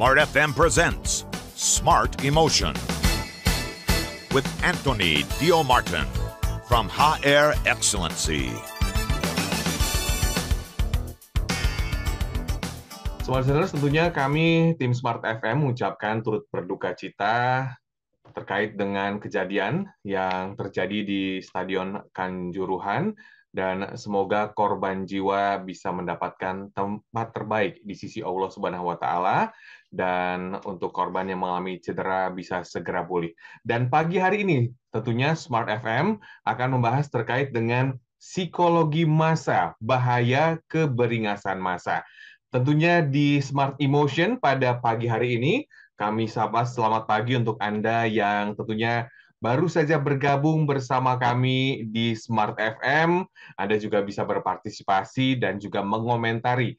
Smart FM presents Smart Emotion with Anthony Dio Martin from Ha Air Excellency. Smart Centers, tentunya kami tim Smart FM mengucapkan turut berduka cita terkait dengan kejadian yang terjadi di Stadion Kanjuruhan dan semoga korban jiwa bisa mendapatkan tempat terbaik di sisi Allah Subhanahu wa taala dan untuk korban yang mengalami cedera bisa segera pulih. Dan pagi hari ini tentunya Smart FM akan membahas terkait dengan psikologi masa, bahaya keberingasan masa. Tentunya di Smart Emotion pada pagi hari ini kami sapa selamat pagi untuk Anda yang tentunya baru saja bergabung bersama kami di Smart FM. Anda juga bisa berpartisipasi dan juga mengomentari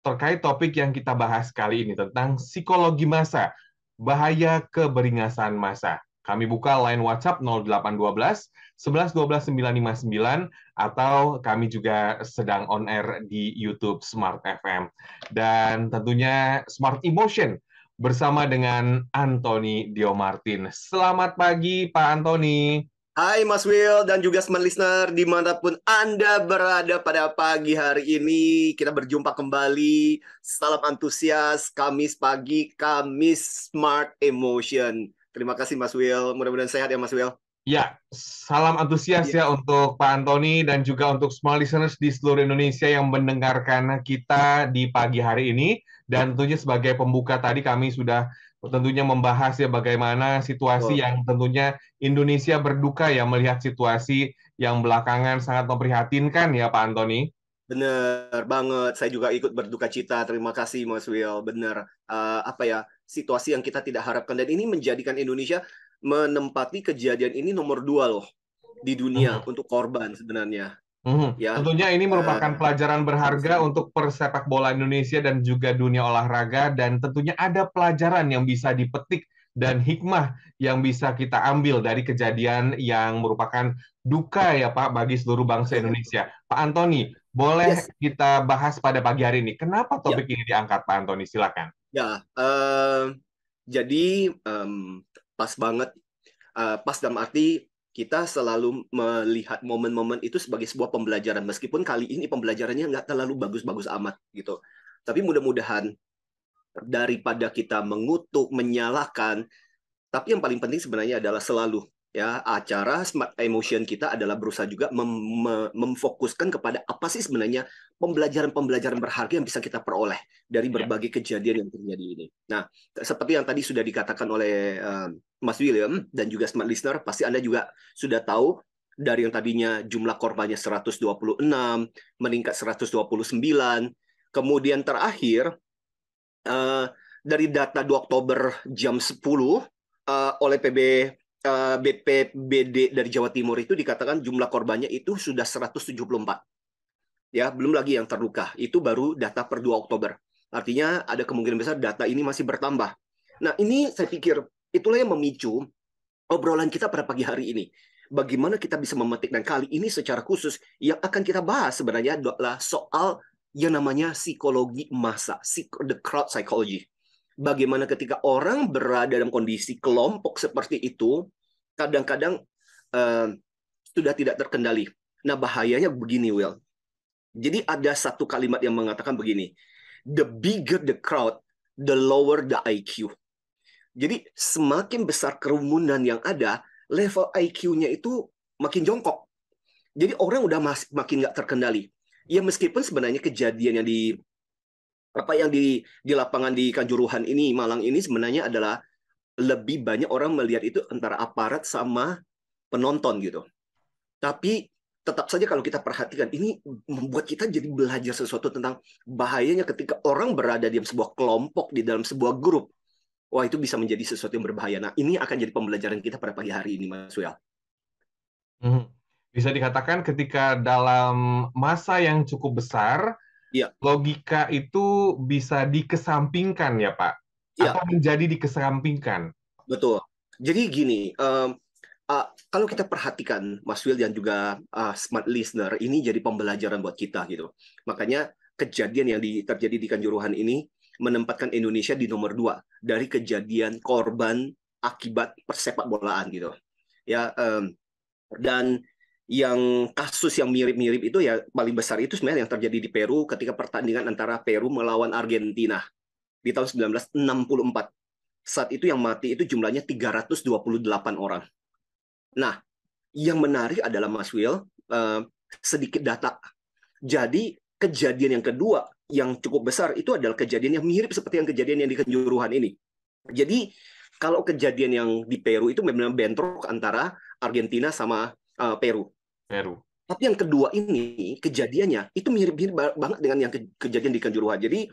terkait topik yang kita bahas kali ini tentang psikologi masa bahaya keberingasan masa Kami buka line WhatsApp 0812 11 12 959 atau kami juga sedang on air di YouTube Smart FM. Dan tentunya Smart Emotion bersama dengan Anthony Dio Martin. Selamat pagi Pak Anthony. Hai Mas Will dan juga Smart listener dimanapun Anda berada pada pagi hari ini. Kita berjumpa kembali. Salam antusias, Kamis pagi, Kamis Smart Emotion. Terima kasih Mas Will. Mudah-mudahan sehat ya Mas Will. Ya, salam antusias ya. ya untuk Pak Antoni dan juga untuk semua listeners di seluruh Indonesia yang mendengarkan kita di pagi hari ini. Dan tentunya sebagai pembuka tadi kami sudah tentunya membahas ya bagaimana situasi yang tentunya Indonesia berduka ya melihat situasi yang belakangan sangat memprihatinkan ya Pak Antoni. benar banget, saya juga ikut berduka cita. Terima kasih Mas Will. Bener uh, apa ya situasi yang kita tidak harapkan dan ini menjadikan Indonesia menempati kejadian ini nomor dua loh di dunia hmm. untuk korban sebenarnya. Hmm. Ya, Tentunya ini merupakan uh, pelajaran berharga untuk persepak bola Indonesia dan juga dunia olahraga dan tentunya ada pelajaran yang bisa dipetik dan hikmah yang bisa kita ambil dari kejadian yang merupakan duka ya Pak bagi seluruh bangsa Indonesia. Pak Antoni, boleh yes. kita bahas pada pagi hari ini. Kenapa ya. topik ya. ini diangkat Pak Antoni? Silakan. Ya, uh, jadi um, pas banget, uh, pas dalam arti kita selalu melihat momen-momen itu sebagai sebuah pembelajaran meskipun kali ini pembelajarannya nggak terlalu bagus-bagus amat gitu tapi mudah-mudahan daripada kita mengutuk menyalahkan tapi yang paling penting sebenarnya adalah selalu ya acara smart emotion kita adalah berusaha juga mem memfokuskan kepada apa sih sebenarnya pembelajaran-pembelajaran berharga yang bisa kita peroleh dari ya. berbagai kejadian yang terjadi ini. Nah, seperti yang tadi sudah dikatakan oleh uh, Mas William dan juga smart listener pasti Anda juga sudah tahu dari yang tadinya jumlah korbannya 126 meningkat 129 kemudian terakhir eh, dari data 2 Oktober jam 10 eh, oleh PB eh, BPBD dari Jawa Timur itu dikatakan jumlah korbannya itu sudah 174 ya belum lagi yang terluka itu baru data per 2 Oktober artinya ada kemungkinan besar data ini masih bertambah nah ini saya pikir Itulah yang memicu obrolan kita pada pagi hari ini. Bagaimana kita bisa memetik dan kali ini secara khusus yang akan kita bahas sebenarnya adalah soal yang namanya psikologi masa, the crowd psychology. Bagaimana ketika orang berada dalam kondisi kelompok seperti itu, kadang-kadang uh, sudah tidak terkendali. Nah bahayanya begini, Will. Jadi ada satu kalimat yang mengatakan begini, the bigger the crowd, the lower the IQ. Jadi semakin besar kerumunan yang ada, level IQ-nya itu makin jongkok. Jadi orang udah mas, makin nggak terkendali. Ya meskipun sebenarnya kejadian yang di apa yang di di lapangan di Kanjuruhan ini Malang ini sebenarnya adalah lebih banyak orang melihat itu antara aparat sama penonton gitu. Tapi tetap saja kalau kita perhatikan ini membuat kita jadi belajar sesuatu tentang bahayanya ketika orang berada di sebuah kelompok di dalam sebuah grup wah itu bisa menjadi sesuatu yang berbahaya. Nah, ini akan jadi pembelajaran kita pada pagi hari ini, Mas Wel. Hmm. Bisa dikatakan ketika dalam masa yang cukup besar, ya. logika itu bisa dikesampingkan ya, Pak? Ya. Atau menjadi dikesampingkan? Betul. Jadi gini, um, uh, kalau kita perhatikan Mas Will dan juga uh, smart listener, ini jadi pembelajaran buat kita gitu. Makanya kejadian yang di, terjadi di Kanjuruhan ini menempatkan Indonesia di nomor dua dari kejadian korban akibat persepak bolaan gitu ya um, dan yang kasus yang mirip-mirip itu ya paling besar itu sebenarnya yang terjadi di Peru ketika pertandingan antara Peru melawan Argentina di tahun 1964 saat itu yang mati itu jumlahnya 328 orang nah yang menarik adalah Mas Will uh, eh, sedikit data jadi kejadian yang kedua yang cukup besar itu adalah kejadian yang mirip seperti yang kejadian yang di Kanjuruhan ini. Jadi kalau kejadian yang di Peru itu memang bentrok antara Argentina sama uh, Peru. Peru. Tapi yang kedua ini kejadiannya itu mirip-mirip banget dengan yang kejadian di Kanjuruhan. Jadi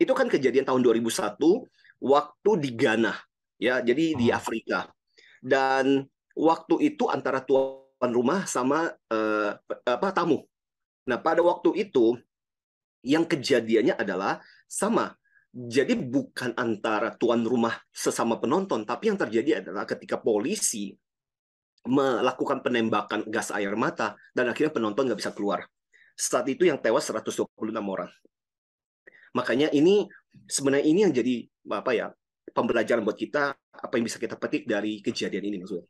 itu kan kejadian tahun 2001 waktu di Ghana ya, jadi di hmm. Afrika. Dan waktu itu antara tuan rumah sama uh, apa tamu. Nah, pada waktu itu yang kejadiannya adalah sama. Jadi bukan antara tuan rumah sesama penonton, tapi yang terjadi adalah ketika polisi melakukan penembakan gas air mata dan akhirnya penonton nggak bisa keluar. Saat itu yang tewas 126 orang. Makanya ini sebenarnya ini yang jadi apa ya pembelajaran buat kita apa yang bisa kita petik dari kejadian ini maksudnya.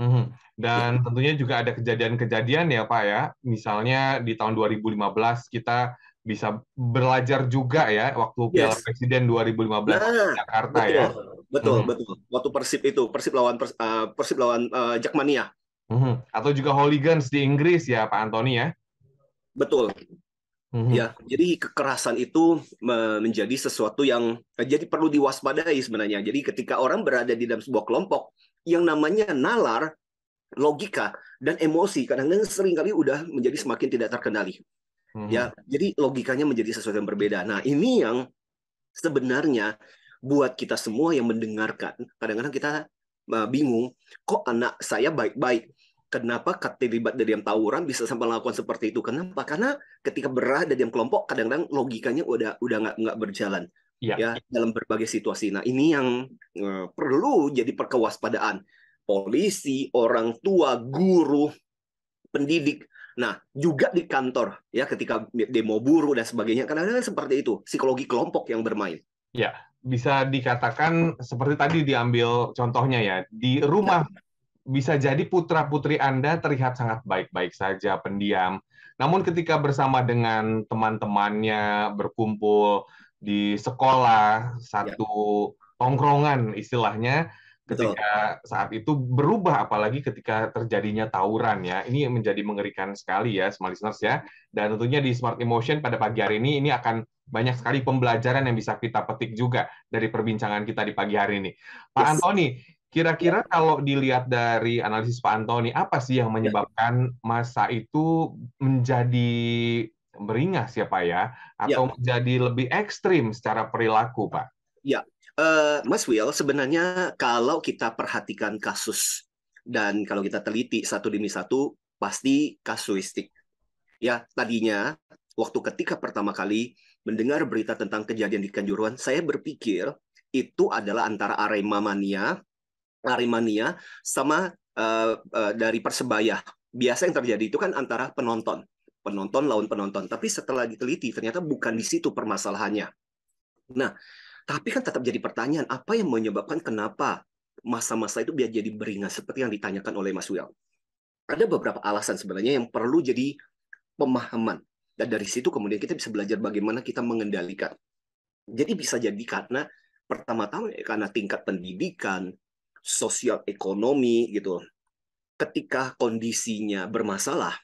Mhm. Dan tentunya juga ada kejadian-kejadian ya Pak ya. Misalnya di tahun 2015 kita bisa belajar juga ya waktu Piala Presiden 2015 nah, Jakarta betul, ya. Betul, hmm. betul. Waktu Persib itu, Persib lawan pers, uh, Persib lawan uh, eh, Jakmania. Hmm. Atau juga Hooligans di Inggris ya, Pak Antoni ya. Betul. Hmm. Ya, jadi kekerasan itu menjadi sesuatu yang eh, jadi perlu diwaspadai sebenarnya. Jadi ketika orang berada di dalam sebuah kelompok yang namanya nalar, logika dan emosi kadang-kadang seringkali udah menjadi semakin tidak terkendali. Ya, hmm. Ya, jadi logikanya menjadi sesuatu yang berbeda. Nah, ini yang sebenarnya buat kita semua yang mendengarkan, kadang-kadang kita eh, bingung, kok anak saya baik-baik, kenapa terlibat dari yang tawuran bisa sampai melakukan seperti itu? Kenapa? Karena ketika berada di kelompok, kadang-kadang logikanya udah udah nggak nggak berjalan ya. ya dalam berbagai situasi. Nah ini yang eh, perlu jadi perkewaspadaan polisi, orang tua, guru, pendidik Nah, juga di kantor ya ketika demo buruh dan sebagainya, kadang-kadang kan seperti itu, psikologi kelompok yang bermain. Ya, bisa dikatakan seperti tadi diambil contohnya ya, di rumah ya. bisa jadi putra-putri Anda terlihat sangat baik-baik saja, pendiam. Namun ketika bersama dengan teman-temannya berkumpul di sekolah, ya. satu tongkrongan istilahnya, ketika saat itu berubah apalagi ketika terjadinya tawuran ya. Ini menjadi mengerikan sekali ya smart listeners ya. Dan tentunya di Smart Emotion pada pagi hari ini ini akan banyak sekali pembelajaran yang bisa kita petik juga dari perbincangan kita di pagi hari ini. Pak yes. Antoni, kira-kira iya. kalau dilihat dari analisis Pak Antoni apa sih yang ya. menyebabkan masa itu menjadi meringas ya Pak ya atau ya. menjadi lebih ekstrim secara perilaku Pak? Ya, uh, Mas Will, sebenarnya kalau kita perhatikan kasus dan kalau kita teliti satu demi satu, pasti kasuistik. Ya, tadinya waktu ketika pertama kali mendengar berita tentang kejadian di Kanjuruhan, saya berpikir itu adalah antara Arema Mania, Aremania sama uh, uh, dari Persebaya. Biasa yang terjadi itu kan antara penonton, penonton lawan penonton. Tapi setelah diteliti ternyata bukan di situ permasalahannya. Nah, tapi kan tetap jadi pertanyaan, apa yang menyebabkan kenapa masa-masa itu biar jadi beringas seperti yang ditanyakan oleh Mas Wial? Ada beberapa alasan sebenarnya yang perlu jadi pemahaman. Dan dari situ kemudian kita bisa belajar bagaimana kita mengendalikan. Jadi bisa jadi karena pertama-tama ya, karena tingkat pendidikan, sosial ekonomi gitu. Ketika kondisinya bermasalah,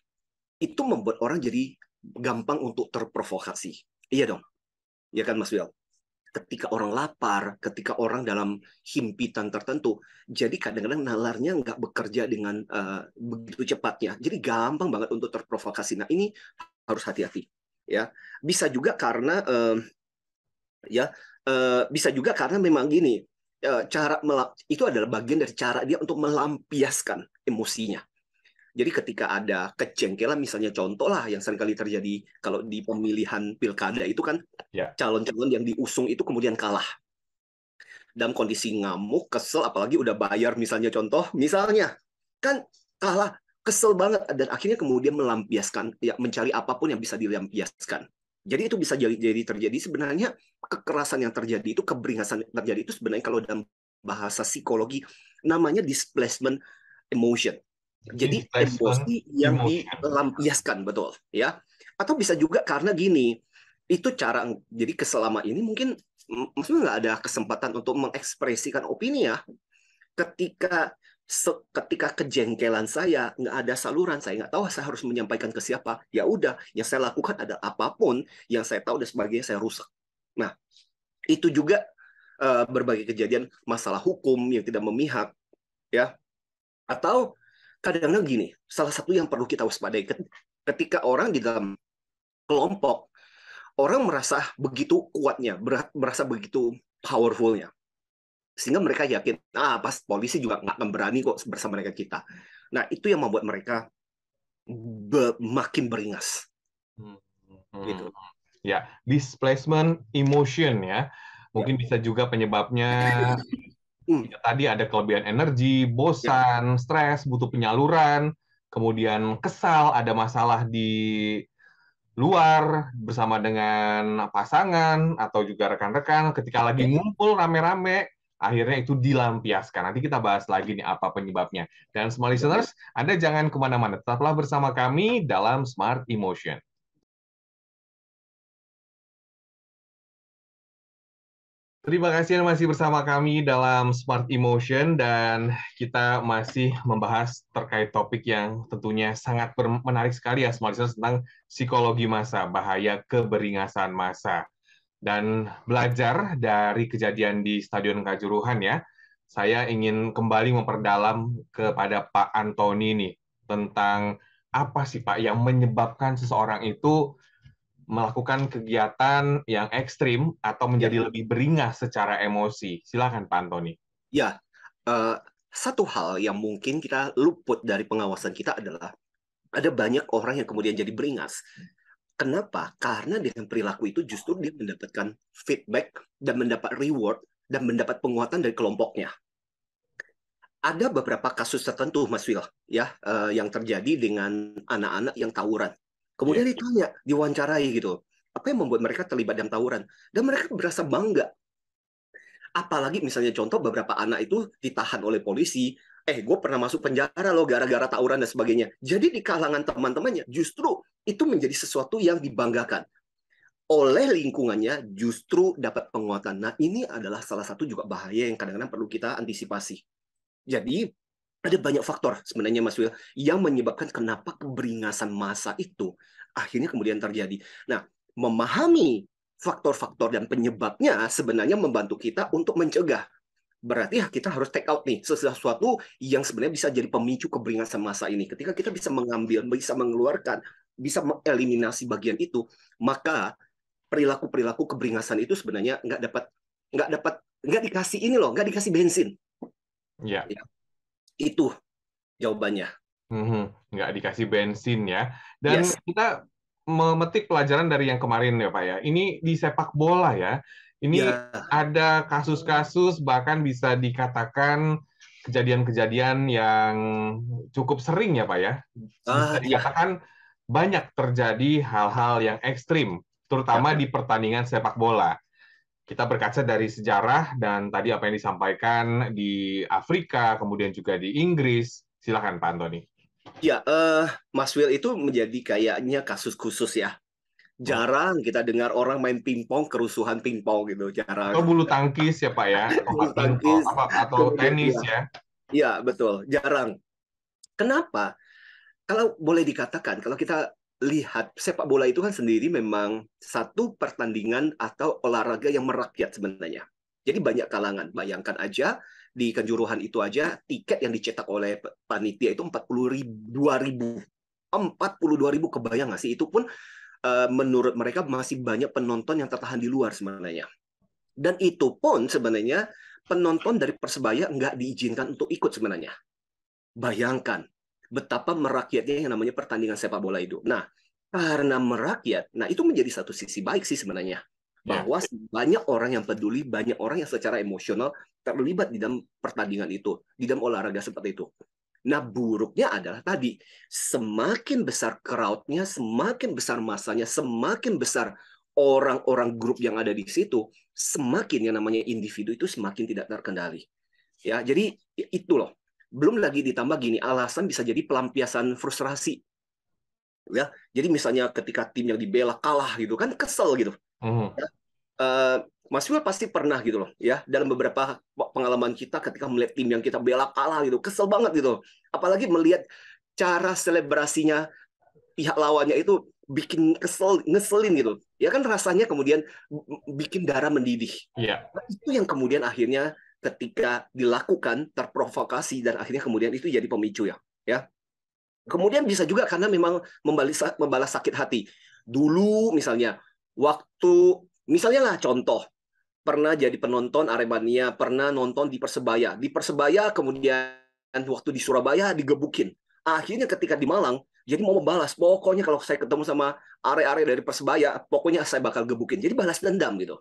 itu membuat orang jadi gampang untuk terprovokasi. Iya dong. iya kan Mas Wil? ketika orang lapar, ketika orang dalam himpitan tertentu. Jadi kadang-kadang nalarnya nggak bekerja dengan uh, begitu cepatnya. Jadi gampang banget untuk terprovokasi. Nah ini harus hati-hati. Ya bisa juga karena uh, ya uh, bisa juga karena memang gini uh, cara itu adalah bagian dari cara dia untuk melampiaskan emosinya jadi ketika ada kejengkelan misalnya contoh lah yang seringkali terjadi kalau di pemilihan pilkada itu kan calon ya. calon-calon yang diusung itu kemudian kalah dalam kondisi ngamuk, kesel, apalagi udah bayar misalnya contoh, misalnya kan kalah, kesel banget dan akhirnya kemudian melampiaskan, ya mencari apapun yang bisa dilampiaskan. Jadi itu bisa jadi, jadi terjadi sebenarnya kekerasan yang terjadi itu keberingasan yang terjadi itu sebenarnya kalau dalam bahasa psikologi namanya displacement emotion. Jadi emosi yang dilampiaskan betul ya. Atau bisa juga karena gini, itu cara jadi keselama ini mungkin maksudnya nggak ada kesempatan untuk mengekspresikan opini ya. Ketika se ketika kejengkelan saya nggak ada saluran saya nggak tahu saya harus menyampaikan ke siapa ya udah yang saya lakukan ada apapun yang saya tahu dan sebagainya saya rusak nah itu juga uh, berbagai kejadian masalah hukum yang tidak memihak ya atau kadang-kadang gini, salah satu yang perlu kita waspadai ketika orang di dalam kelompok, orang merasa begitu kuatnya, merasa begitu powerfulnya, sehingga mereka yakin, ah pas polisi juga nggak akan berani kok bersama mereka kita. Nah itu yang membuat mereka be makin beringas. Hmm. Gitu. Hmm. Ya, displacement emotion ya. Mungkin ya. bisa juga penyebabnya Hmm. Ya, tadi ada kelebihan energi, bosan, ya. stres, butuh penyaluran, kemudian kesal, ada masalah di luar bersama dengan pasangan atau juga rekan-rekan ketika lagi ya. ngumpul rame-rame akhirnya itu dilampiaskan. Nanti kita bahas lagi nih apa penyebabnya. Dan semua listeners, Anda jangan kemana-mana. Tetaplah bersama kami dalam Smart Emotion. Terima kasih yang masih bersama kami dalam Smart Emotion dan kita masih membahas terkait topik yang tentunya sangat menarik sekali ya Smart Listeners tentang psikologi masa, bahaya keberingasan masa. Dan belajar dari kejadian di Stadion Kajuruhan ya, saya ingin kembali memperdalam kepada Pak Antoni nih tentang apa sih Pak yang menyebabkan seseorang itu melakukan kegiatan yang ekstrim atau menjadi ya. lebih beringas secara emosi. Silakan Pak Antoni. Ya, uh, satu hal yang mungkin kita luput dari pengawasan kita adalah ada banyak orang yang kemudian jadi beringas. Kenapa? Karena dengan perilaku itu justru dia mendapatkan feedback dan mendapat reward dan mendapat penguatan dari kelompoknya. Ada beberapa kasus tertentu, Mas Wil, ya, uh, yang terjadi dengan anak-anak yang tawuran Kemudian yeah. ditanya, diwawancarai gitu. Apa yang membuat mereka terlibat dalam tawuran? Dan mereka berasa bangga. Apalagi misalnya contoh beberapa anak itu ditahan oleh polisi. Eh, gue pernah masuk penjara loh gara-gara tawuran dan sebagainya. Jadi di kalangan teman-temannya justru itu menjadi sesuatu yang dibanggakan. Oleh lingkungannya justru dapat penguatan. Nah, ini adalah salah satu juga bahaya yang kadang-kadang perlu kita antisipasi. Jadi ada banyak faktor sebenarnya Mas Wil yang menyebabkan kenapa keberingasan masa itu akhirnya kemudian terjadi. Nah, memahami faktor-faktor dan penyebabnya sebenarnya membantu kita untuk mencegah. Berarti ya kita harus take out nih sesuatu yang sebenarnya bisa jadi pemicu keberingasan masa ini. Ketika kita bisa mengambil, bisa mengeluarkan, bisa mengeliminasi bagian itu, maka perilaku-perilaku keberingasan itu sebenarnya nggak dapat nggak dapat nggak dikasih ini loh, nggak dikasih bensin. Yeah. Ya itu jawabannya. Mhm, nggak dikasih bensin ya. Dan yes. kita memetik pelajaran dari yang kemarin ya Pak ya. Ini di sepak bola ya. Ini yeah. ada kasus-kasus bahkan bisa dikatakan kejadian-kejadian yang cukup sering ya Pak ya. Ah, bisa ah, dikatakan ya. banyak terjadi hal-hal yang ekstrim, terutama ya. di pertandingan sepak bola kita berkaca dari sejarah dan tadi apa yang disampaikan di Afrika, kemudian juga di Inggris. Silakan Pak Antoni. Ya, uh, Mas Will itu menjadi kayaknya kasus khusus ya. Jarang kita dengar orang main pingpong, kerusuhan pingpong gitu. Jarang. Atau bulu tangkis ya Pak ya? bulu tangkis. Atau, atau tenis ya. Iya, ya, betul. Jarang. Kenapa? Kalau boleh dikatakan, kalau kita lihat sepak bola itu kan sendiri memang satu pertandingan atau olahraga yang merakyat sebenarnya. Jadi banyak kalangan. Bayangkan aja di Kanjuruhan itu aja tiket yang dicetak oleh panitia itu 42 ribu. 42 ribu kebayang nggak sih? Itu pun eh, menurut mereka masih banyak penonton yang tertahan di luar sebenarnya. Dan itu pun sebenarnya penonton dari Persebaya nggak diizinkan untuk ikut sebenarnya. Bayangkan, betapa merakyatnya yang namanya pertandingan sepak bola itu. Nah, karena merakyat, nah itu menjadi satu sisi baik sih sebenarnya ya. bahwa banyak orang yang peduli, banyak orang yang secara emosional terlibat di dalam pertandingan itu, di dalam olahraga seperti itu. Nah, buruknya adalah tadi, semakin besar crowd-nya, semakin besar masanya, semakin besar orang-orang grup yang ada di situ, semakin yang namanya individu itu semakin tidak terkendali. Ya, jadi itu loh belum lagi ditambah gini alasan bisa jadi pelampiasan frustrasi ya jadi misalnya ketika tim yang dibela kalah gitu kan kesel gitu mm. ya, uh, Mas Wil pasti pernah gitu loh ya dalam beberapa pengalaman kita ketika melihat tim yang kita bela kalah gitu kesel banget gitu apalagi melihat cara selebrasinya pihak lawannya itu bikin kesel ngeselin gitu ya kan rasanya kemudian bikin darah mendidih yeah. nah, itu yang kemudian akhirnya ketika dilakukan terprovokasi dan akhirnya kemudian itu jadi pemicu ya ya kemudian bisa juga karena memang membalas membalas sakit hati dulu misalnya waktu misalnya lah contoh pernah jadi penonton Aremania pernah nonton di Persebaya di Persebaya kemudian waktu di Surabaya digebukin akhirnya ketika di Malang jadi mau membalas pokoknya kalau saya ketemu sama area-area dari persebaya pokoknya saya bakal gebukin jadi balas dendam gitu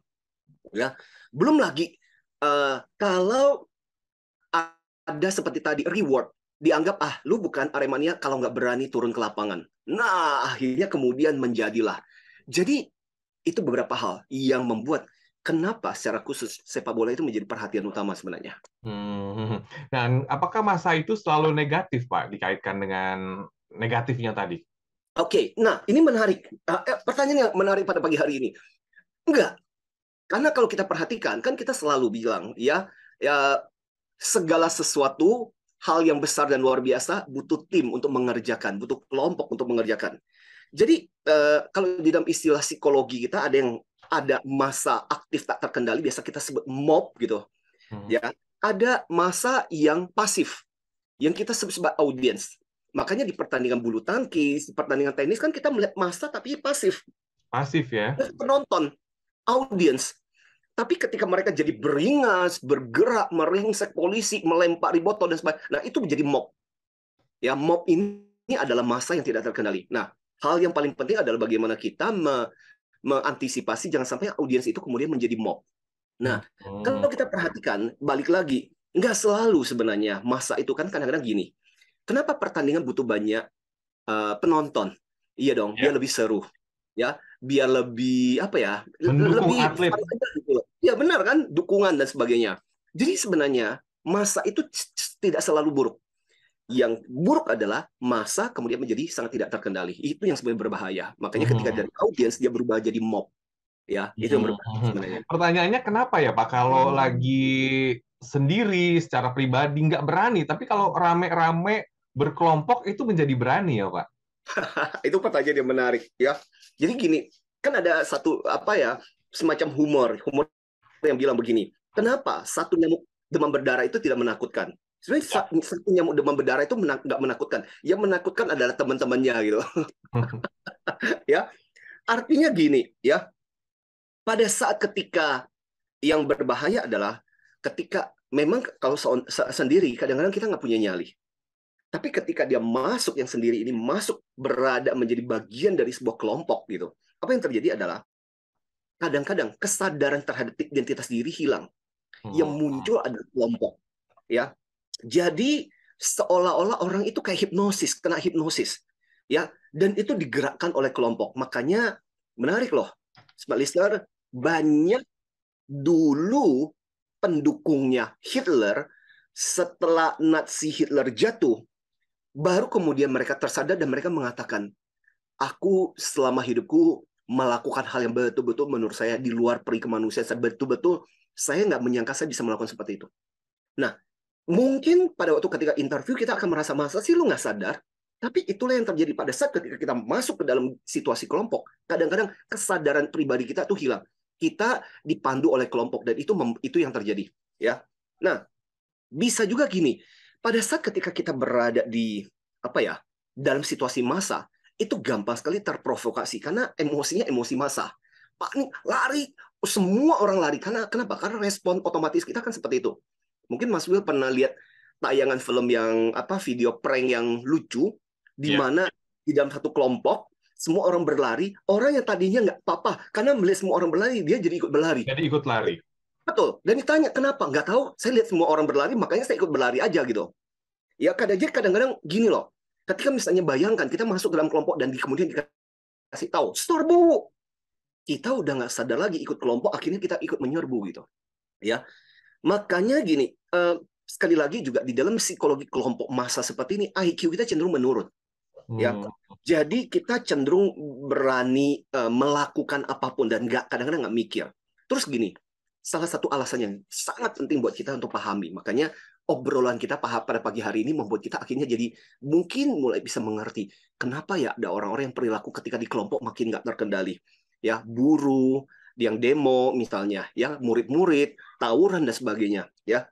ya belum lagi Eh, kalau ada seperti tadi reward dianggap ah lu bukan Aremania kalau nggak berani turun ke lapangan. Nah akhirnya kemudian menjadilah. Jadi itu beberapa hal yang membuat kenapa secara khusus sepak bola itu menjadi perhatian utama sebenarnya. Hmm. Dan apakah masa itu selalu negatif pak dikaitkan dengan negatifnya tadi? Oke, okay. nah ini menarik. Eh, eh, pertanyaan yang menarik pada pagi hari ini. Enggak, karena kalau kita perhatikan, kan kita selalu bilang, ya, ya segala sesuatu hal yang besar dan luar biasa butuh tim untuk mengerjakan, butuh kelompok untuk mengerjakan. Jadi eh, kalau di dalam istilah psikologi kita ada yang ada masa aktif tak terkendali biasa kita sebut mob gitu. Hmm. Ya, ada masa yang pasif yang kita sebut sebagai audience. Makanya di pertandingan bulu tangkis, di pertandingan tenis kan kita melihat masa tapi pasif. Pasif ya. Penonton audience. Tapi ketika mereka jadi beringas, bergerak, meringsek polisi, melempar botol dan sebagainya, nah itu menjadi mob. Ya, mob ini, adalah masa yang tidak terkendali. Nah, hal yang paling penting adalah bagaimana kita me, mengantisipasi jangan sampai audiens itu kemudian menjadi mob. Nah, hmm. kalau kita perhatikan balik lagi, nggak selalu sebenarnya masa itu kan kadang-kadang gini. Kenapa pertandingan butuh banyak uh, penonton? Iya dong, yeah. dia lebih seru. Ya, biar lebih apa ya Mendukung lebih atlet. gitu ya benar kan dukungan dan sebagainya jadi sebenarnya masa itu tidak selalu buruk yang buruk adalah masa kemudian menjadi sangat tidak terkendali itu yang sebenarnya berbahaya makanya hmm. ketika dari audiens dia berubah jadi mob ya itu yang hmm. berbahaya hmm. sebenarnya pertanyaannya kenapa ya pak kalau hmm. lagi sendiri secara pribadi nggak berani tapi kalau rame-rame berkelompok itu menjadi berani ya pak itu pertanyaan yang menarik ya jadi gini, kan ada satu apa ya semacam humor, humor yang bilang begini, kenapa satu nyamuk demam berdarah itu tidak menakutkan? Sebenarnya ya. satu nyamuk demam berdarah itu nggak menakutkan. Yang menakutkan adalah teman-temannya gitu. ya, artinya gini ya. Pada saat ketika yang berbahaya adalah ketika memang kalau sendiri kadang-kadang kita nggak punya nyali. Tapi ketika dia masuk yang sendiri ini masuk berada menjadi bagian dari sebuah kelompok gitu. Apa yang terjadi adalah kadang-kadang kesadaran terhadap identitas diri hilang. Yang oh. muncul ada kelompok. Ya. Jadi seolah-olah orang itu kayak hipnosis, kena hipnosis. Ya, dan itu digerakkan oleh kelompok. Makanya menarik loh. Smart listener, banyak dulu pendukungnya Hitler setelah Nazi Hitler jatuh baru kemudian mereka tersadar dan mereka mengatakan, aku selama hidupku melakukan hal yang betul-betul menurut saya di luar peri kemanusiaan, betul-betul saya nggak menyangka saya bisa melakukan seperti itu. Nah, mungkin pada waktu ketika interview kita akan merasa masa sih lu nggak sadar, tapi itulah yang terjadi pada saat ketika kita masuk ke dalam situasi kelompok. Kadang-kadang kesadaran pribadi kita tuh hilang. Kita dipandu oleh kelompok dan itu itu yang terjadi, ya. Nah, bisa juga gini, pada saat ketika kita berada di apa ya dalam situasi masa itu gampang sekali terprovokasi karena emosinya emosi masa panik lari semua orang lari karena kenapa karena respon otomatis kita kan seperti itu mungkin Mas Will pernah lihat tayangan film yang apa video prank yang lucu di yeah. mana di dalam satu kelompok semua orang berlari orang yang tadinya nggak apa-apa karena melihat semua orang berlari dia jadi ikut berlari jadi ikut lari Betul. Dan ditanya kenapa? Nggak tahu. Saya lihat semua orang berlari, makanya saya ikut berlari aja gitu. Ya kadang-kadang, kadang-kadang gini loh. Ketika misalnya bayangkan kita masuk dalam kelompok dan kemudian dikasih tahu, serbu. Kita udah nggak sadar lagi ikut kelompok, akhirnya kita ikut menyerbu gitu. Ya, makanya gini. Uh, sekali lagi juga di dalam psikologi kelompok masa seperti ini IQ kita cenderung menurun. Hmm. Ya, jadi kita cenderung berani uh, melakukan apapun dan nggak kadang-kadang nggak mikir. Terus gini, salah satu alasan yang sangat penting buat kita untuk pahami. Makanya obrolan kita pada pagi hari ini membuat kita akhirnya jadi mungkin mulai bisa mengerti kenapa ya ada orang-orang yang perilaku ketika di kelompok makin nggak terkendali. Ya, buru yang demo misalnya, ya murid-murid, tawuran dan sebagainya, ya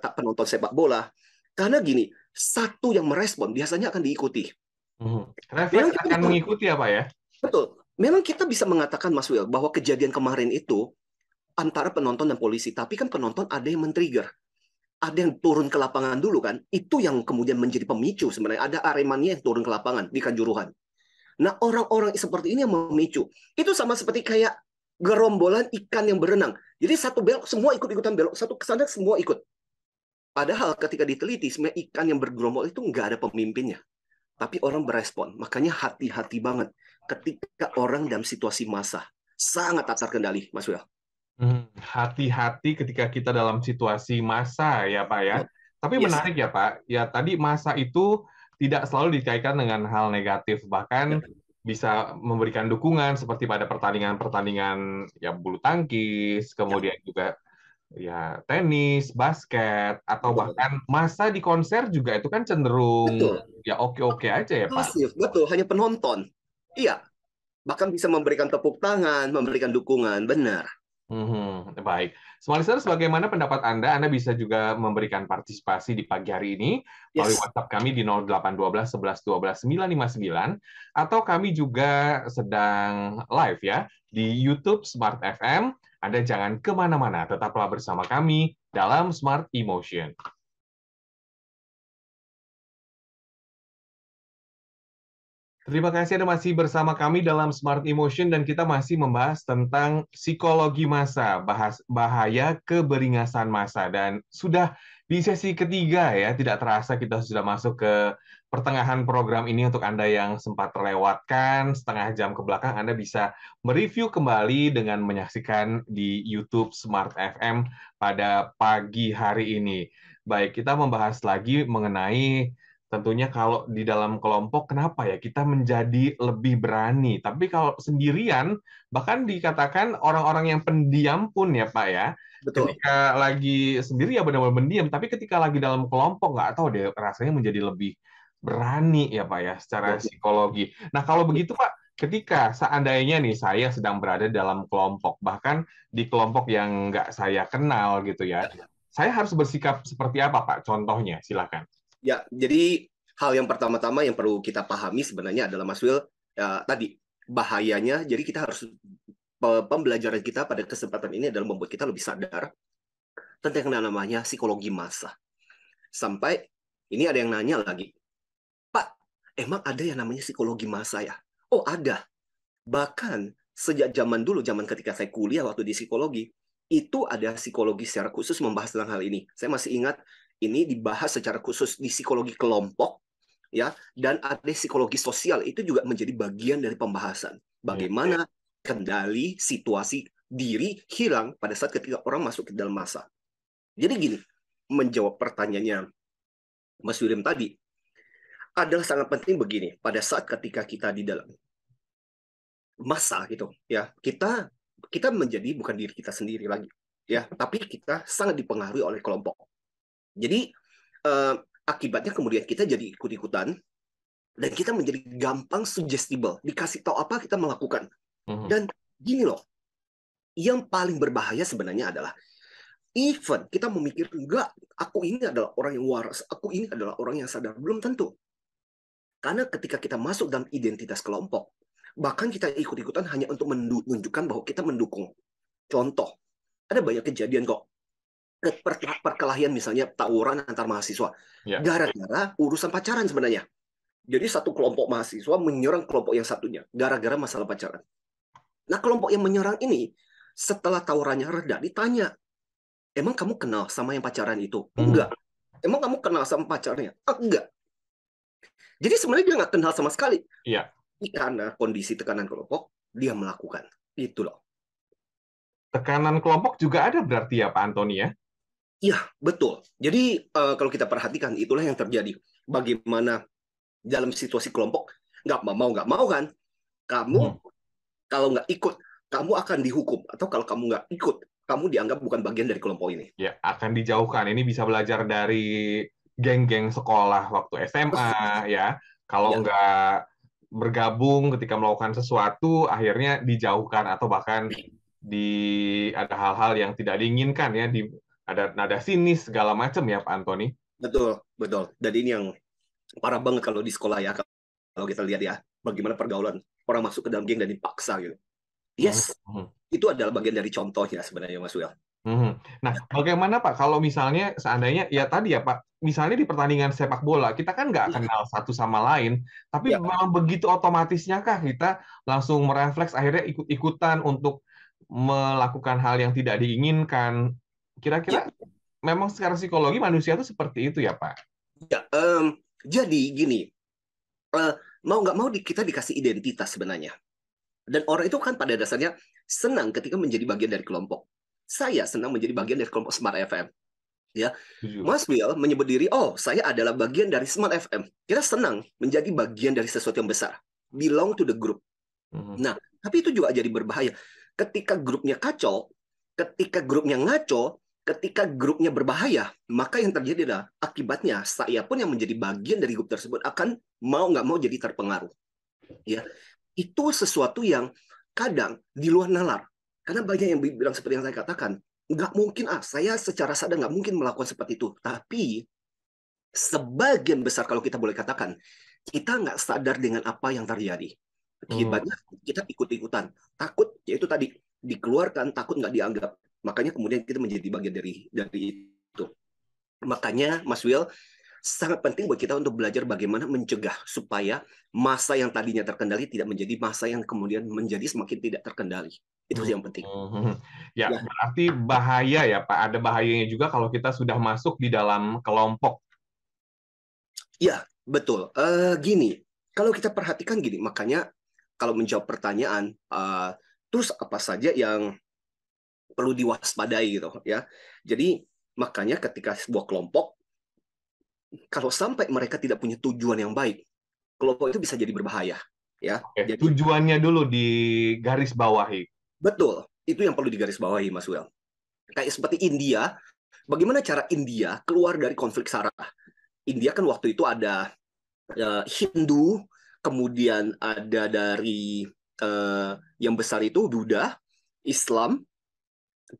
tak penonton sepak bola. Karena gini, satu yang merespon biasanya akan diikuti. Hmm. Refleks akan mengikuti apa ya, ya? Betul. Memang kita bisa mengatakan Mas Will bahwa kejadian kemarin itu antara penonton dan polisi, tapi kan penonton ada yang men-trigger. Ada yang turun ke lapangan dulu kan, itu yang kemudian menjadi pemicu sebenarnya. Ada aremania yang turun ke lapangan di Kanjuruhan. Nah orang-orang seperti ini yang memicu. Itu sama seperti kayak gerombolan ikan yang berenang. Jadi satu belok, semua ikut-ikutan belok. Satu kesana semua ikut. Padahal ketika diteliti, sebenarnya ikan yang bergerombol itu nggak ada pemimpinnya. Tapi orang berespon. Makanya hati-hati banget ketika orang dalam situasi masa. Sangat tak terkendali, Mas Wil. Hmm, hati-hati ketika kita dalam situasi masa ya, Pak, ya. Tapi Yes. Iya, menarik ya, Pak, ya tadi masa itu tidak selalu dikaitkan dengan hal negatif, bahkan iya. bisa memberikan dukungan seperti pada pertandingan-pertandingan ya bulu tangkis, kemudian kemudian juga ya tenis, basket, atau bahkan masa di konser juga itu kan cenderung Betul. ya oke-oke aja ya, Pak. Masif, betul, hanya penonton. Iya, bahkan bisa memberikan tepuk tangan, memberikan dukungan, benar. Hmm, baik. Smart Listeners, bagaimana pendapat Anda? Anda bisa juga memberikan partisipasi di pagi hari ini melalui yes. WhatsApp kami di 0812 11 12 959 atau kami juga sedang live ya di YouTube Smart FM. Anda jangan kemana-mana, tetaplah bersama kami dalam Smart Emotion. Terima kasih Anda masih bersama kami dalam Smart Emotion dan kita masih membahas tentang psikologi masa, bahas bahaya keberingasan masa dan sudah di sesi ketiga ya, tidak terasa kita sudah masuk ke pertengahan program ini untuk Anda yang sempat terlewatkan setengah jam ke belakang Anda bisa mereview kembali dengan menyaksikan di YouTube Smart FM pada pagi hari ini. Baik, kita membahas lagi mengenai tentunya kalau di dalam kelompok kenapa ya kita menjadi lebih berani tapi kalau sendirian bahkan dikatakan orang-orang yang pendiam pun ya pak ya Betul. ketika lagi sendiri ya benar-benar pendiam tapi ketika lagi dalam kelompok nggak tahu deh rasanya menjadi lebih berani ya pak ya secara Betul. psikologi nah kalau begitu pak ketika seandainya nih saya sedang berada dalam kelompok bahkan di kelompok yang nggak saya kenal gitu ya iya. saya harus bersikap seperti apa pak contohnya silakan Ya, jadi hal yang pertama-tama yang perlu kita pahami sebenarnya adalah Mas Will ya, tadi bahayanya. Jadi kita harus pembelajaran kita pada kesempatan ini adalah membuat kita lebih sadar tentang yang namanya psikologi massa. Sampai ini ada yang nanya lagi, Pak, emang ada yang namanya psikologi massa ya? Oh ada. Bahkan sejak zaman dulu, zaman ketika saya kuliah waktu di psikologi, itu ada psikologi secara khusus membahas tentang hal ini. Saya masih ingat ini dibahas secara khusus di psikologi kelompok ya dan ada psikologi sosial itu juga menjadi bagian dari pembahasan bagaimana kendali situasi diri hilang pada saat ketika orang masuk ke dalam masa. Jadi gini, menjawab pertanyaannya Mas William tadi adalah sangat penting begini pada saat ketika kita di dalam masa gitu ya kita kita menjadi bukan diri kita sendiri lagi ya tapi kita sangat dipengaruhi oleh kelompok jadi uh, akibatnya kemudian kita jadi ikut-ikutan dan kita menjadi gampang suggestible. Dikasih tahu apa kita melakukan. Mm-hmm. Dan gini loh, yang paling berbahaya sebenarnya adalah even kita memikir enggak, aku ini adalah orang yang waras, aku ini adalah orang yang sadar, belum tentu. Karena ketika kita masuk dalam identitas kelompok, bahkan kita ikut-ikutan hanya untuk menunjukkan bahwa kita mendukung. Contoh, ada banyak kejadian kok Eh, perkelahian misalnya tawuran antar mahasiswa. Ya. Gara-gara urusan pacaran sebenarnya. Jadi satu kelompok mahasiswa menyerang kelompok yang satunya gara-gara masalah pacaran. Nah, kelompok yang menyerang ini setelah tawurannya reda ditanya, "Emang kamu kenal sama yang pacaran itu?" Hmm. "Enggak." "Emang kamu kenal sama pacarnya?" Ah, "Enggak." Jadi sebenarnya dia nggak kenal sama sekali. Iya. Karena kondisi tekanan kelompok, dia melakukan. Itu loh. Tekanan kelompok juga ada berarti ya Pak Antoni ya? Iya, betul. Jadi uh, kalau kita perhatikan itulah yang terjadi. Bagaimana dalam situasi kelompok nggak mau nggak mau kan, kamu hmm. kalau nggak ikut kamu akan dihukum atau kalau kamu nggak ikut kamu dianggap bukan bagian dari kelompok ini. Ya akan dijauhkan. Ini bisa belajar dari geng-geng sekolah waktu SMA ya. Kalau ya. nggak bergabung ketika melakukan sesuatu akhirnya dijauhkan atau bahkan di ada hal-hal yang tidak diinginkan ya di ada nada sinis segala macam ya Pak Antoni. Betul, betul. Jadi ini yang parah banget kalau di sekolah ya kalau kita lihat ya bagaimana pergaulan orang masuk ke dalam geng dan dipaksa gitu. Yes, mm -hmm. itu adalah bagian dari contohnya sebenarnya Mas Wil. Mm -hmm. Nah, bagaimana Pak kalau misalnya seandainya ya tadi ya Pak, misalnya di pertandingan sepak bola kita kan nggak iya. kenal satu sama lain, tapi ya. memang begitu otomatisnya kah kita langsung merefleks akhirnya ikut-ikutan untuk melakukan hal yang tidak diinginkan Kira-kira ya. memang secara psikologi manusia itu seperti itu ya Pak? Ya, um, jadi gini, uh, mau nggak mau kita dikasih identitas sebenarnya. Dan orang itu kan pada dasarnya senang ketika menjadi bagian dari kelompok. Saya senang menjadi bagian dari kelompok Smart FM. Ya, Mas Bill menyebut diri, oh saya adalah bagian dari Smart FM. Kita senang menjadi bagian dari sesuatu yang besar. Belong to the group. Mm -hmm. Nah, tapi itu juga jadi berbahaya. Ketika grupnya kacau, ketika grupnya ngaco, ketika grupnya berbahaya, maka yang terjadi adalah akibatnya saya pun yang menjadi bagian dari grup tersebut akan mau nggak mau jadi terpengaruh. Ya, itu sesuatu yang kadang di luar nalar. Karena banyak yang bilang seperti yang saya katakan, nggak mungkin ah, saya secara sadar nggak mungkin melakukan seperti itu. Tapi sebagian besar kalau kita boleh katakan, kita nggak sadar dengan apa yang terjadi. Hmm. Akibatnya kita ikut-ikutan, takut yaitu tadi dikeluarkan, takut nggak dianggap Makanya kemudian kita menjadi bagian dari dari itu. Makanya Mas Will sangat penting buat kita untuk belajar bagaimana mencegah supaya masa yang tadinya terkendali tidak menjadi masa yang kemudian menjadi semakin tidak terkendali. Itu yang penting. Mm-hmm. Ya, ya, berarti bahaya ya Pak. Ada bahayanya juga kalau kita sudah masuk di dalam kelompok. Ya, betul. Uh, gini, kalau kita perhatikan gini, makanya kalau menjawab pertanyaan, uh, terus apa saja yang perlu diwaspadai gitu ya. Jadi makanya ketika sebuah kelompok kalau sampai mereka tidak punya tujuan yang baik, kelompok itu bisa jadi berbahaya ya. Oke, jadi, tujuannya dulu di garis bawahi. Betul, itu yang perlu digaris bawahi Mas Will. Kayak seperti India, bagaimana cara India keluar dari konflik sarah? India kan waktu itu ada uh, Hindu, kemudian ada dari uh, yang besar itu Buddha, Islam,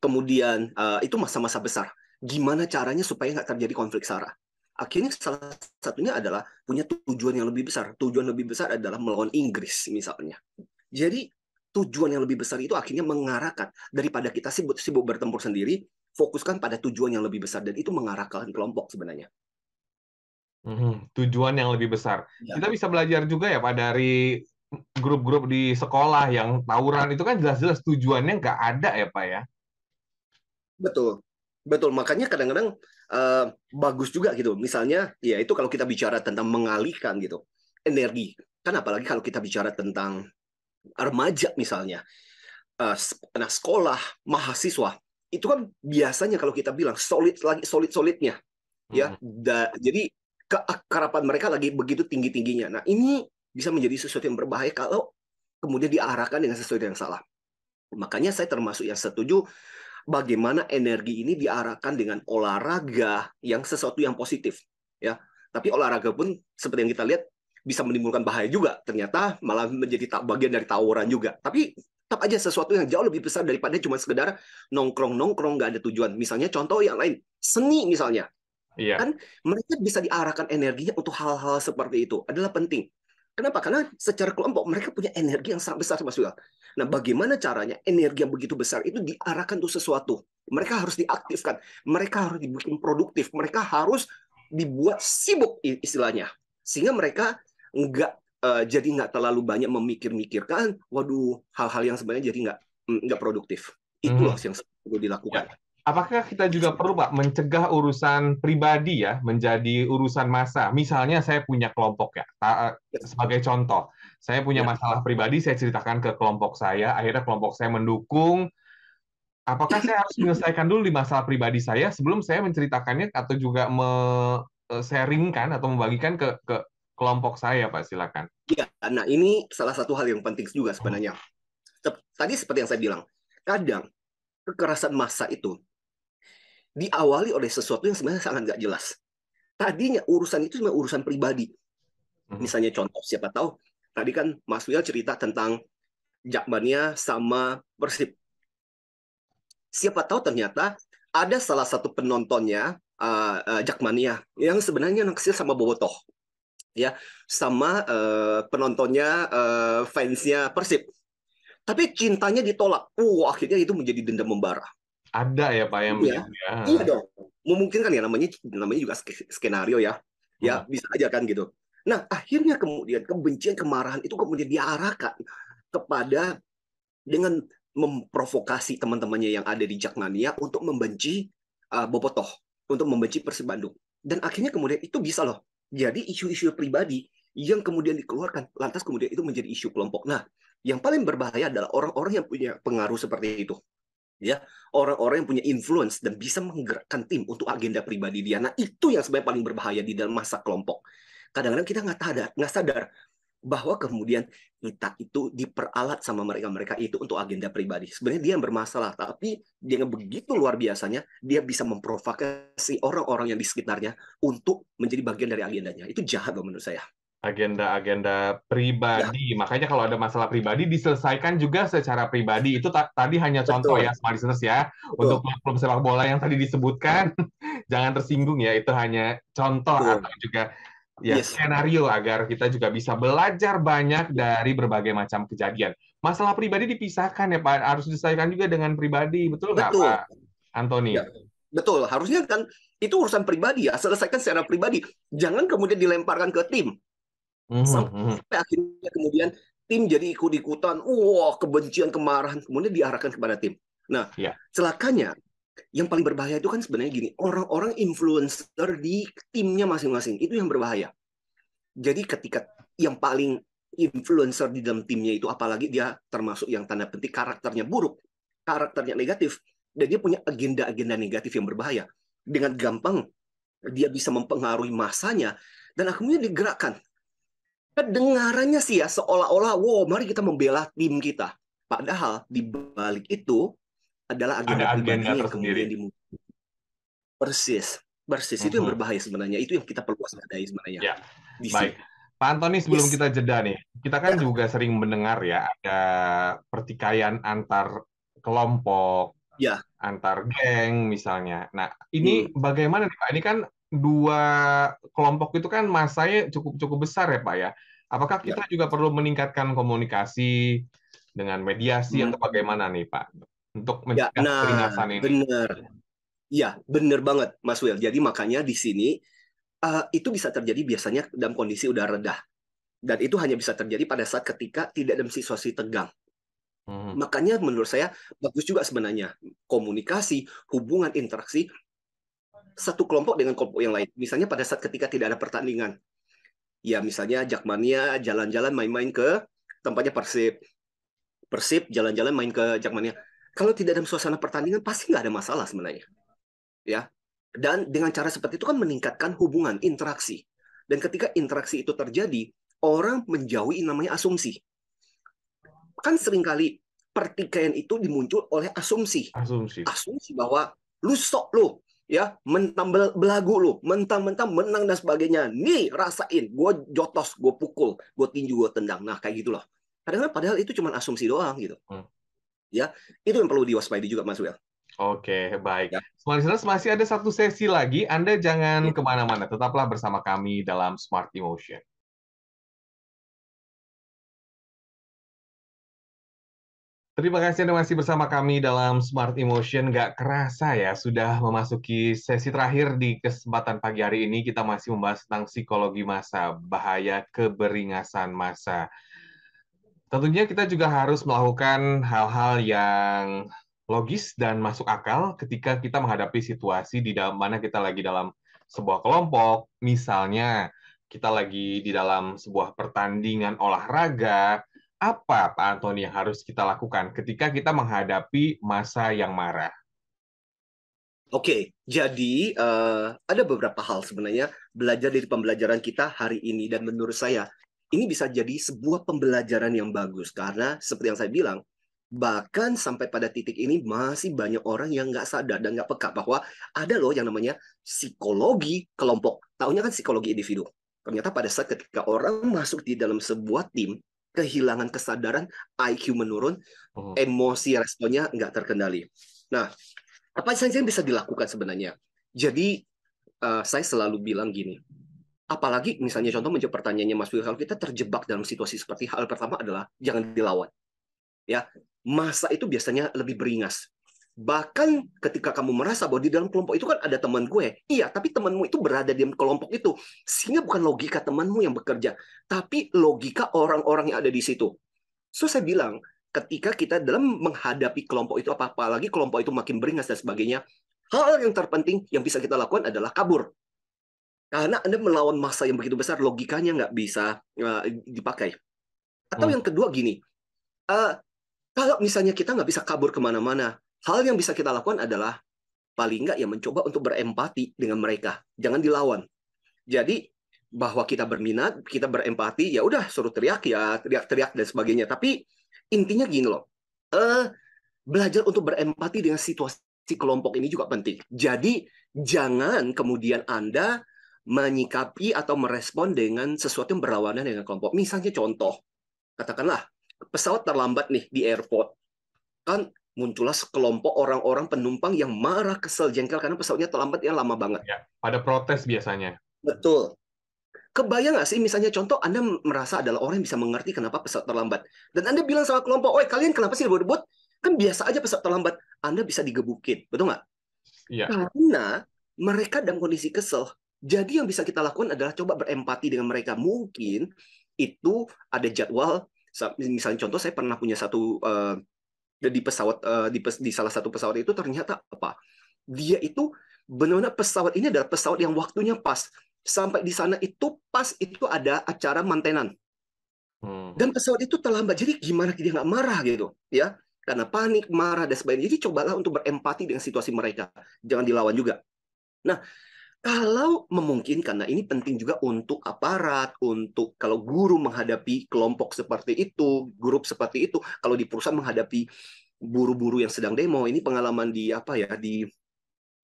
kemudian uh, itu masa-masa besar. Gimana caranya supaya nggak terjadi konflik SARA? Akhirnya salah satunya adalah punya tujuan yang lebih besar. Tujuan lebih besar adalah melawan Inggris misalnya. Jadi tujuan yang lebih besar itu akhirnya mengarahkan daripada kita sibuk sibuk bertempur sendiri, fokuskan pada tujuan yang lebih besar dan itu mengarahkan kelompok sebenarnya. Hmm, tujuan yang lebih besar. Ya. Kita bisa belajar juga ya pak dari grup-grup di sekolah yang tawuran itu kan jelas-jelas tujuannya nggak ada ya pak ya. Betul. Betul, makanya kadang-kadang uh, bagus juga gitu. Misalnya, ya itu kalau kita bicara tentang mengalihkan gitu, energi. Kan apalagi kalau kita bicara tentang remaja misalnya, uh, anak sekolah, mahasiswa, itu kan biasanya kalau kita bilang solid lagi solid solidnya, hmm. ya. Da, jadi keakarapan mereka lagi begitu tinggi tingginya. Nah ini bisa menjadi sesuatu yang berbahaya kalau kemudian diarahkan dengan sesuatu yang salah. Makanya saya termasuk yang setuju bagaimana energi ini diarahkan dengan olahraga yang sesuatu yang positif ya tapi olahraga pun seperti yang kita lihat bisa menimbulkan bahaya juga ternyata malah menjadi bagian dari tawuran juga tapi tetap aja sesuatu yang jauh lebih besar daripada cuma sekedar nongkrong nongkrong nggak ada tujuan misalnya contoh yang lain seni misalnya Iya. Kan mereka bisa diarahkan energinya untuk hal-hal seperti itu adalah penting. Kenapa? Karena secara kelompok mereka punya energi yang sangat besar Mas Yuda. Nah, bagaimana caranya energi yang begitu besar itu diarahkan untuk sesuatu? Mereka harus diaktifkan, mereka harus dibikin produktif, mereka harus dibuat sibuk istilahnya, sehingga mereka nggak uh, jadi nggak terlalu banyak memikir-mikirkan, waduh hal-hal yang sebenarnya jadi nggak mm, nggak produktif. Itulah hmm. yang perlu dilakukan. Ya apakah kita juga perlu Pak mencegah urusan pribadi ya menjadi urusan masa? Misalnya saya punya kelompok ya, eh, sebagai contoh, saya punya masalah pribadi, saya ceritakan ke kelompok saya, akhirnya kelompok saya mendukung. Apakah saya harus menyelesaikan dulu di masalah pribadi saya sebelum saya menceritakannya atau juga me eh, sharingkan atau membagikan ke, ke kelompok saya, Pak? Silakan. Iya. nah ini salah satu hal yang penting juga sebenarnya. Tadi seperti yang saya bilang, kadang kekerasan massa itu diawali oleh sesuatu yang sebenarnya sangat nggak jelas. Tadinya urusan itu cuma urusan pribadi. Mhm. Misalnya contoh, siapa tahu tadi kan Mas Wil cerita tentang Jakmania sama Persib. Siapa tahu ternyata ada salah satu penontonnya uh, eh, uh, eh, Jakmania yang sebenarnya naksir sama Bobotoh ya sama uh, penontonnya uh, fansnya Persib tapi cintanya ditolak uh akhirnya itu menjadi dendam membara ada ya Pak yang iya. ya. Iya dong. Memungkinkan ya namanya namanya juga skenario ya. Ya hmm. bisa aja kan gitu. Nah akhirnya kemudian kebencian kemarahan itu kemudian diarahkan kepada dengan memprovokasi teman-temannya yang ada di Jakmania untuk membenci uh, Bobotoh, untuk membenci Persib Bandung. Dan akhirnya kemudian itu bisa loh jadi isu-isu pribadi yang kemudian dikeluarkan lantas kemudian itu menjadi isu kelompok. Nah, yang paling berbahaya adalah orang-orang yang punya pengaruh seperti itu ya orang-orang yang punya influence dan bisa menggerakkan tim untuk agenda pribadi dia. Nah itu yang sebenarnya paling berbahaya di dalam masa kelompok. Kadang-kadang kita nggak sadar, nggak sadar bahwa kemudian kita itu diperalat sama mereka-mereka itu untuk agenda pribadi. Sebenarnya dia yang bermasalah, tapi dia yang begitu luar biasanya, dia bisa memprovokasi orang-orang yang di sekitarnya untuk menjadi bagian dari agendanya. Itu jahat loh menurut saya agenda-agenda pribadi. Ya. Makanya kalau ada masalah pribadi diselesaikan juga secara pribadi. Itu ta tadi hanya contoh Betul. ya, smart listeners ya. Betul. Untuk klub sepak bola yang tadi disebutkan, jangan tersinggung ya. Itu hanya contoh Betul. atau juga ya yes. skenario agar kita juga bisa belajar banyak dari berbagai macam kejadian. Masalah pribadi dipisahkan ya Pak, harus diselesaikan juga dengan pribadi, betul nggak Pak Antoni? Ya, betul, harusnya kan itu urusan pribadi ya, selesaikan secara pribadi. Jangan kemudian dilemparkan ke tim mm Sampai hmm. akhirnya kemudian tim jadi ikut-ikutan, wah kebencian, kemarahan, kemudian diarahkan kepada tim. Nah, yeah. celakanya yang paling berbahaya itu kan sebenarnya gini, orang-orang influencer di timnya masing-masing itu yang berbahaya. Jadi ketika yang paling influencer di dalam timnya itu apalagi dia termasuk yang tanda penting karakternya buruk, karakternya negatif dan dia punya agenda-agenda negatif yang berbahaya. Dengan gampang dia bisa mempengaruhi masanya dan akhirnya digerakkan kedengarannya sih ya seolah-olah wow mari kita membela tim kita padahal di balik itu adalah agenda, ada agenda yang kemudian dimulai. persis persis itu yang mhm. berbahaya sebenarnya itu yang kita perlu waspadai sebenarnya ya. Di baik Pak Antoni sebelum yes. kita jeda nih, kita kan ya. juga sering mendengar ya ada pertikaian antar kelompok, ya. antar geng misalnya. Nah ini hmm. bagaimana nih Pak? Ini kan dua kelompok itu kan masanya cukup cukup besar ya Pak ya. Apakah iya. kita ya. juga perlu meningkatkan komunikasi dengan mediasi hmm. atau bagaimana nih Pak untuk ya, mencegah ya, nah, peringatan ini? Benar. ya benar banget Mas Will. Jadi makanya di sini uh, itu bisa terjadi biasanya dalam kondisi udah rendah. Dan itu hanya bisa terjadi pada saat ketika tidak dalam situasi tegang. Hmm. Makanya menurut saya bagus juga sebenarnya komunikasi, hubungan, interaksi satu kelompok dengan kelompok yang lain. Misalnya pada saat ketika tidak ada pertandingan. Ya misalnya Jakmania jalan-jalan main-main ke tempatnya Persib. Persib jalan-jalan main ke Jakmania. Kalau tidak ada suasana pertandingan pasti nggak ada masalah sebenarnya. Ya. Dan dengan cara seperti itu kan meningkatkan hubungan, interaksi. Dan ketika interaksi itu terjadi, orang menjauhi namanya asumsi. Kan seringkali pertikaian itu dimuncul oleh asumsi. Asumsi. Asumsi bahwa lu sok lu, ya mentang belagu lu mentang-mentang menang dan sebagainya nih rasain gue jotos gue pukul gue tinju gue tendang nah kayak gitulah kadang-kadang padahal itu cuma asumsi doang gitu hmm. ya itu yang perlu diwaspadai juga mas Wil Oke, baik. Ya. Smart Listeners, masih ada satu sesi lagi. Anda jangan ya. kemana-mana. Tetaplah bersama kami dalam Smart Emotion. Terima kasih Anda masih bersama kami dalam Smart Emotion. Gak kerasa ya, sudah memasuki sesi terakhir di kesempatan pagi hari ini. Kita masih membahas tentang psikologi masa, bahaya keberingasan masa. Tentunya kita juga harus melakukan hal-hal yang logis dan masuk akal ketika kita menghadapi situasi di dalam mana kita lagi dalam sebuah kelompok. Misalnya, kita lagi di dalam sebuah pertandingan olahraga, apa Pak Antoni yang harus kita lakukan ketika kita menghadapi masa yang marah? Oke, jadi uh, ada beberapa hal sebenarnya belajar dari pembelajaran kita hari ini dan menurut saya ini bisa jadi sebuah pembelajaran yang bagus karena seperti yang saya bilang bahkan sampai pada titik ini masih banyak orang yang nggak sadar dan nggak peka bahwa ada loh yang namanya psikologi kelompok. Tahunya kan psikologi individu. Ternyata pada saat ketika orang masuk di dalam sebuah tim, kehilangan kesadaran, IQ menurun, oh. emosi responnya nggak terkendali. Nah, apa saja yang bisa dilakukan sebenarnya? Jadi uh, saya selalu bilang gini, apalagi misalnya contoh menjawab pertanyaannya Mas Wil, kalau kita terjebak dalam situasi seperti hal pertama adalah jangan dilawan. Ya, masa itu biasanya lebih beringas bahkan ketika kamu merasa bahwa di dalam kelompok itu kan ada teman gue iya tapi temanmu itu berada di kelompok itu sehingga bukan logika temanmu yang bekerja tapi logika orang-orang yang ada di situ so saya bilang ketika kita dalam menghadapi kelompok itu apa apalagi kelompok itu makin beringas dan sebagainya hal yang terpenting yang bisa kita lakukan adalah kabur karena anda melawan masa yang begitu besar logikanya nggak bisa uh, dipakai atau hmm. yang kedua gini uh, kalau misalnya kita nggak bisa kabur kemana-mana hal yang bisa kita lakukan adalah paling nggak ya mencoba untuk berempati dengan mereka. Jangan dilawan. Jadi bahwa kita berminat, kita berempati, ya udah suruh teriak ya, teriak-teriak dan sebagainya. Tapi intinya gini loh. Eh belajar untuk berempati dengan situasi kelompok ini juga penting. Jadi jangan kemudian Anda menyikapi atau merespon dengan sesuatu yang berlawanan dengan kelompok. Misalnya contoh, katakanlah pesawat terlambat nih di airport. Kan muncullah sekelompok orang-orang penumpang yang marah, kesel, jengkel karena pesawatnya terlambat yang lama banget. Ya, pada protes biasanya. Betul. Kebayang nggak sih, misalnya contoh Anda merasa adalah orang yang bisa mengerti kenapa pesawat terlambat. Dan Anda bilang sama kelompok, oi kalian kenapa sih ribut Kan biasa aja pesawat terlambat. Anda bisa digebukin, betul nggak? Iya. Karena mereka dalam kondisi kesel. Jadi yang bisa kita lakukan adalah coba berempati dengan mereka. Mungkin itu ada jadwal misalnya contoh saya pernah punya satu uh, di pesawat uh, di, pes, di salah satu pesawat itu ternyata apa? Dia itu benar-benar pesawat ini adalah pesawat yang waktunya pas. Sampai di sana itu pas itu ada acara mantenan. Hmm. Dan pesawat itu terlambat. Jadi gimana dia nggak marah gitu, ya? Karena panik, marah dan sebagainya. Jadi cobalah untuk berempati dengan situasi mereka. Jangan dilawan juga. Nah, kalau memungkinkan, nah ini penting juga untuk aparat, untuk kalau guru menghadapi kelompok seperti itu, grup seperti itu, kalau di perusahaan menghadapi buru-buru yang sedang demo, ini pengalaman di apa ya di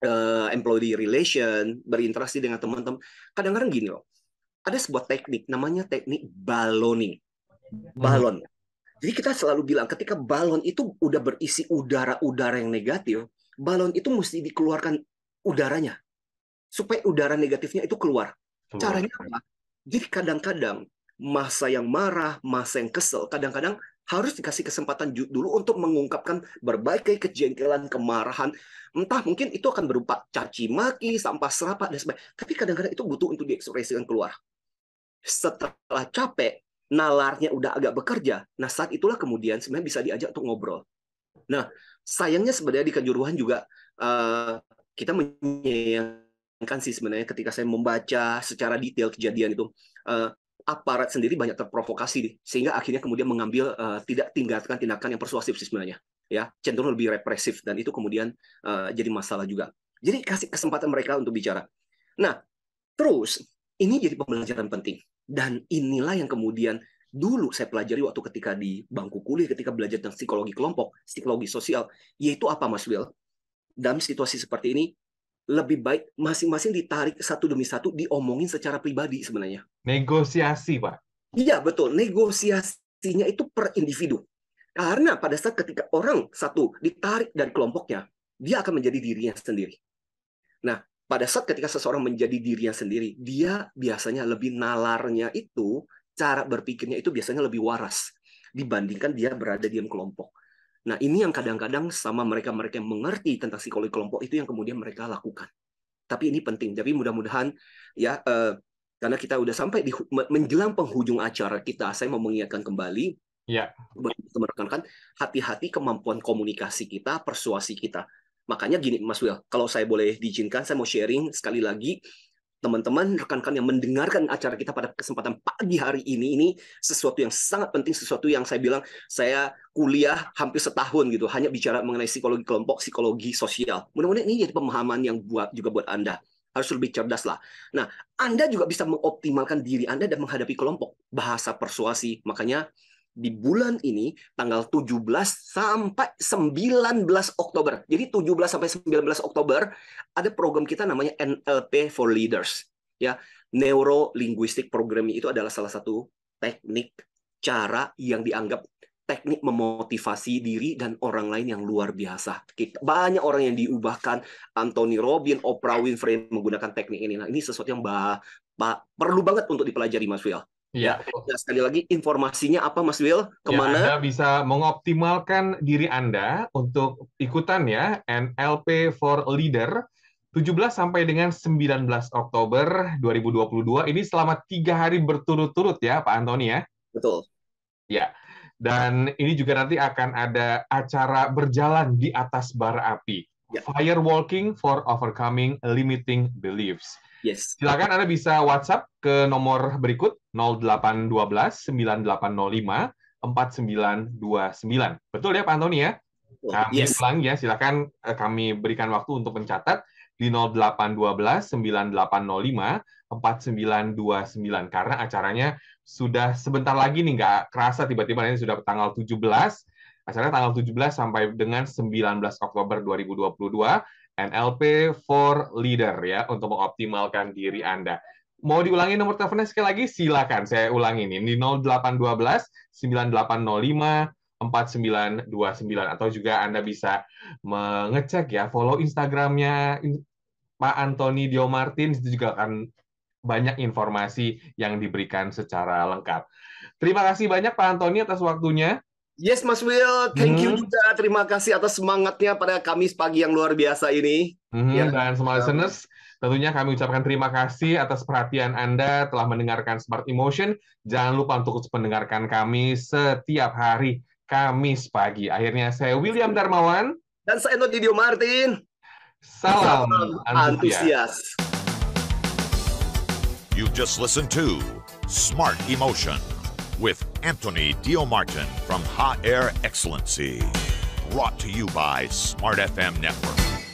uh, employee relation, berinteraksi dengan teman-teman. Kadang-kadang gini loh, ada sebuah teknik namanya teknik baloning, hmm. balon. Jadi kita selalu bilang ketika balon itu udah berisi udara-udara yang negatif, balon itu mesti dikeluarkan udaranya supaya udara negatifnya itu keluar. Caranya apa? Jadi kadang-kadang masa yang marah, masa yang kesel, kadang-kadang harus dikasih kesempatan dulu untuk mengungkapkan berbagai kejengkelan, kemarahan. Entah mungkin itu akan berupa caci maki, sampah serapat dan sebagainya. Tapi kadang-kadang itu butuh untuk diekspresikan keluar. Setelah capek, nalarnya udah agak bekerja. Nah, saat itulah kemudian sebenarnya bisa diajak untuk ngobrol. Nah, sayangnya sebenarnya di kejuruhan juga uh, kita menyayang kan sih sebenarnya ketika saya membaca secara detail kejadian itu uh, aparat sendiri banyak terprovokasi nih, sehingga akhirnya kemudian mengambil uh, tidak tinggalkan tindakan yang persuasif sih sebenarnya ya cenderung lebih represif dan itu kemudian uh, jadi masalah juga jadi kasih kesempatan mereka untuk bicara nah terus ini jadi pembelajaran penting dan inilah yang kemudian dulu saya pelajari waktu ketika di bangku kuliah ketika belajar tentang psikologi kelompok psikologi sosial yaitu apa Mas Will dalam situasi seperti ini lebih baik masing-masing ditarik satu demi satu diomongin secara pribadi sebenarnya. Negosiasi, Pak. Iya, betul. Negosiasinya itu per individu. Karena pada saat ketika orang satu ditarik dari kelompoknya, dia akan menjadi dirinya sendiri. Nah, pada saat ketika seseorang menjadi dirinya sendiri, dia biasanya lebih nalarnya itu, cara berpikirnya itu biasanya lebih waras dibandingkan dia berada di kelompok. Nah, ini yang kadang-kadang sama mereka-mereka yang mengerti tentang psikologi kelompok itu yang kemudian mereka lakukan. Tapi ini penting. Jadi mudah-mudahan ya eh, karena kita sudah sampai di menjelang penghujung acara kita, saya mau mengingatkan kembali Ya. Rekan-rekan, hati-hati kemampuan komunikasi kita, persuasi kita. Makanya gini, Mas Will, kalau saya boleh diizinkan, saya mau sharing sekali lagi teman-teman, rekan-rekan yang mendengarkan acara kita pada kesempatan pagi hari ini, ini sesuatu yang sangat penting, sesuatu yang saya bilang, saya kuliah hampir setahun gitu, hanya bicara mengenai psikologi kelompok, psikologi sosial. Mudah-mudahan ini jadi pemahaman yang buat juga buat Anda. Harus lebih cerdas lah. Nah, Anda juga bisa mengoptimalkan diri Anda dan menghadapi kelompok. Bahasa persuasi, makanya di bulan ini tanggal 17 sampai 19 Oktober. Jadi 17 sampai 19 Oktober ada program kita namanya NLP for Leaders. Ya, Neuro Linguistic Programming itu adalah salah satu teknik cara yang dianggap teknik memotivasi diri dan orang lain yang luar biasa. Kita, banyak orang yang diubahkan, Anthony Robbins, Oprah Winfrey menggunakan teknik ini. Nah, ini sesuatu yang bah, bah, perlu banget untuk dipelajari Mas Will. Ya. ya. Sekali lagi informasinya apa Mas Will? Kemana? Ya, anda bisa mengoptimalkan diri Anda untuk ikutan ya NLP for Leader 17 sampai dengan 19 Oktober 2022. Ini selama tiga hari berturut-turut ya Pak Antoni ya. Betul. Ya. Dan ini juga nanti akan ada acara berjalan di atas bara api. Ya. Firewalking for overcoming limiting beliefs. Yes. Silakan Anda bisa WhatsApp ke nomor berikut 0812 9805 4929. Betul ya Pak Antoni ya? Kami oh, nah, yes. ulangi ya, silakan eh, kami berikan waktu untuk mencatat di 0812 9805 4929 karena acaranya sudah sebentar lagi nih nggak kerasa tiba-tiba ini sudah tanggal 17 acaranya tanggal 17 sampai dengan 19 Oktober 2022 NLP for Leader ya untuk mengoptimalkan diri Anda. Mau diulangi nomor teleponnya sekali lagi? Silakan saya ulangi ini di 0812 9805 4929 atau juga Anda bisa mengecek ya follow Instagramnya Pak Antoni Dio Martin itu juga akan banyak informasi yang diberikan secara lengkap. Terima kasih banyak Pak Antoni atas waktunya. Yes, Mas Will, thank hmm. you juga. Terima kasih atas semangatnya pada Kamis pagi yang luar biasa ini. Hmm, ya. Dan semua listeners, tentunya kami ucapkan terima kasih atas perhatian Anda telah mendengarkan Smart Emotion. Jangan lupa untuk mendengarkan kami setiap hari Kamis pagi. Akhirnya saya William Darmawan. Dan saya Notidio Martin. Salam, Salam antusias. You just listen to Smart Emotion. with Anthony Martin from Hot Air Excellency. Brought to you by Smart FM Network.